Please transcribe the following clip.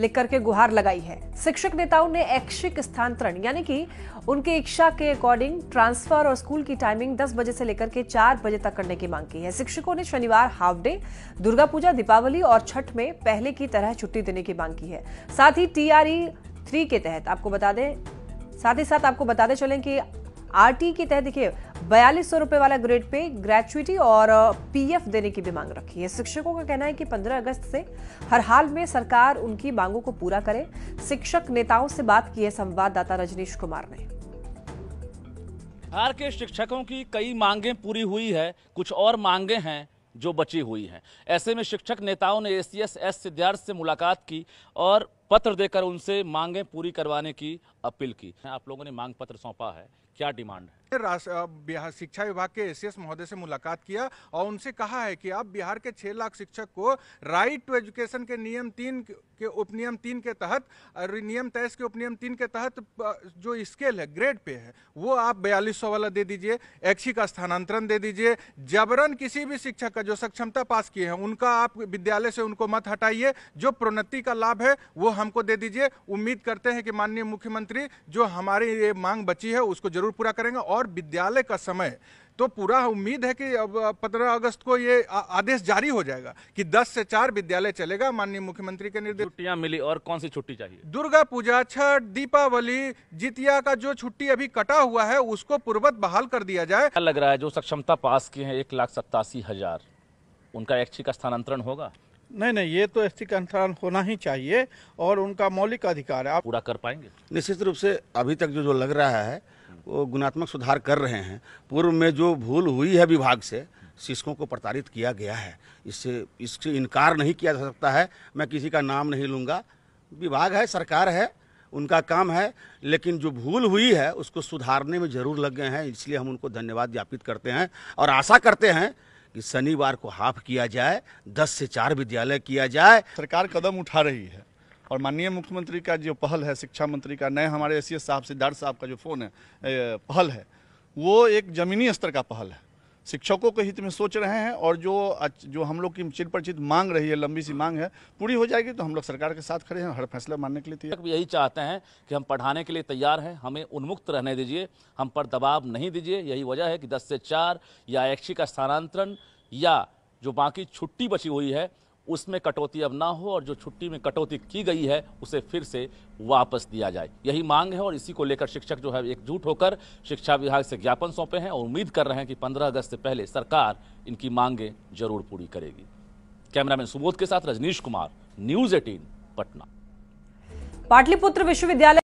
लिख करके गुहार लगाई है शिक्षक नेताओं ने ऐच्छिक स्थानांतरण यानी कि उनके इच्छा के अकॉर्डिंग ट्रांसफर और स्कूल की टाइमिंग 10 बजे से लेकर के 4 बजे तक करने की मांग की है शिक्षकों ने शनिवार हाफ डे दुर्गा पूजा दीपावली और छठ में पहले की तरह छुट्टी देने की मांग की है साथ ही टीआरई थ्री के तहत आपको बता दें साथ ही साथ आपको बताते चलें कि आरटी के तहत देखिए बयालीस सौ रुपए वाला ग्रेड पे ग्रेचुटी और पीएफ देने की भी मांग रखी है शिक्षकों का कहना है कि 15 अगस्त से हर हाल में सरकार उनकी मांगों को पूरा करे शिक्षक नेताओं से बात की है संवाददाता रजनीश कुमार ने बिहार के शिक्षकों की कई मांगे पूरी हुई है कुछ और मांगे हैं जो बची हुई हैं ऐसे में शिक्षक नेताओं ने A C S S Siddharth से मुलाकात की और पत्र देकर उनसे मांगें पूरी करवाने की अपील की आप लोगों ने मांग पत्र सौंपा है क्या डिमांड है शिक्षा विभाग के एस महोदय से मुलाकात किया और उनसे कहा है कि आप बिहार के छह लाख शिक्षक को राइट टू एजुकेशन के नियम तीन के उपनियम तीन के तहत नियम तेईस के उपनियम तीन के तहत जो स्केल है ग्रेड पे है वो आप बयालीस वाला दे दीजिए ऐच्छिक स्थानांतरण दे दीजिए जबरन किसी भी शिक्षक का जो सक्षमता पास किए हैं उनका आप विद्यालय से उनको मत हटाइए जो प्रोन्नति का लाभ है वो हमको दे दीजिए उम्मीद करते हैं कि माननीय मुख्यमंत्री जो हमारी ये मांग बची है उसको जरूर पूरा करेंगे और विद्यालय का समय तो पूरा उम्मीद है कि अब पंद्रह अगस्त को ये आदेश जारी हो जाएगा कि 10 से 4 विद्यालय चलेगा माननीय मुख्यमंत्री के निर्देश छुट्टियां मिली और कौन सी छुट्टी चाहिए दुर्गा पूजा छठ दीपावली जितिया का जो छुट्टी अभी कटा हुआ है उसको पूर्वत बहाल कर दिया जाए लग रहा है जो सक्षमता पास किए हैं एक लाख सत्तासी हजार उनका ऐच्छिक स्थानांतरण होगा नहीं नहीं ये तो एसटी कंसर्न होना ही चाहिए और उनका मौलिक अधिकार है आप पूरा कर पाएंगे निश्चित रूप से अभी तक जो जो लग रहा है वो गुणात्मक सुधार कर रहे हैं पूर्व में जो भूल हुई है विभाग से शिक्षकों को प्रताड़ित किया गया है इससे इससे इनकार नहीं किया जा सकता है मैं किसी का नाम नहीं लूँगा विभाग है सरकार है उनका काम है लेकिन जो भूल हुई है उसको सुधारने में जरूर लग गए हैं इसलिए हम उनको धन्यवाद ज्ञापित करते हैं और आशा करते हैं कि शनिवार को हाफ किया जाए दस से चार विद्यालय किया जाए सरकार कदम उठा रही है और माननीय मुख्यमंत्री का जो पहल है शिक्षा मंत्री का नए हमारे एस साहब सिद्धार्थ साहब का जो फोन है पहल है वो एक जमीनी स्तर का पहल है शिक्षकों के हित में सोच रहे हैं और जो जो हम लोग की चिर परिचित मांग रही है लंबी सी मांग है पूरी हो जाएगी तो हम लोग सरकार के साथ खड़े हैं हर फैसला मानने के लिए तैयार यही चाहते हैं कि हम पढ़ाने के लिए तैयार हैं हमें उन्मुक्त रहने दीजिए हम पर दबाव नहीं दीजिए यही वजह है कि दस से चार या ऐच्छिक का स्थानांतरण या जो बाकी छुट्टी बची हुई है उसमें कटौती अब ना हो और जो छुट्टी में कटौती की गई है उसे फिर से वापस दिया जाए यही मांग है और इसी को लेकर शिक्षक जो है एकजुट होकर शिक्षा विभाग से ज्ञापन सौंपे हैं और उम्मीद कर रहे हैं कि 15 अगस्त से पहले सरकार इनकी मांगें जरूर पूरी करेगी कैमरामैन सुबोध के साथ रजनीश कुमार न्यूज एटीन पटना पाटलिपुत्र विश्वविद्यालय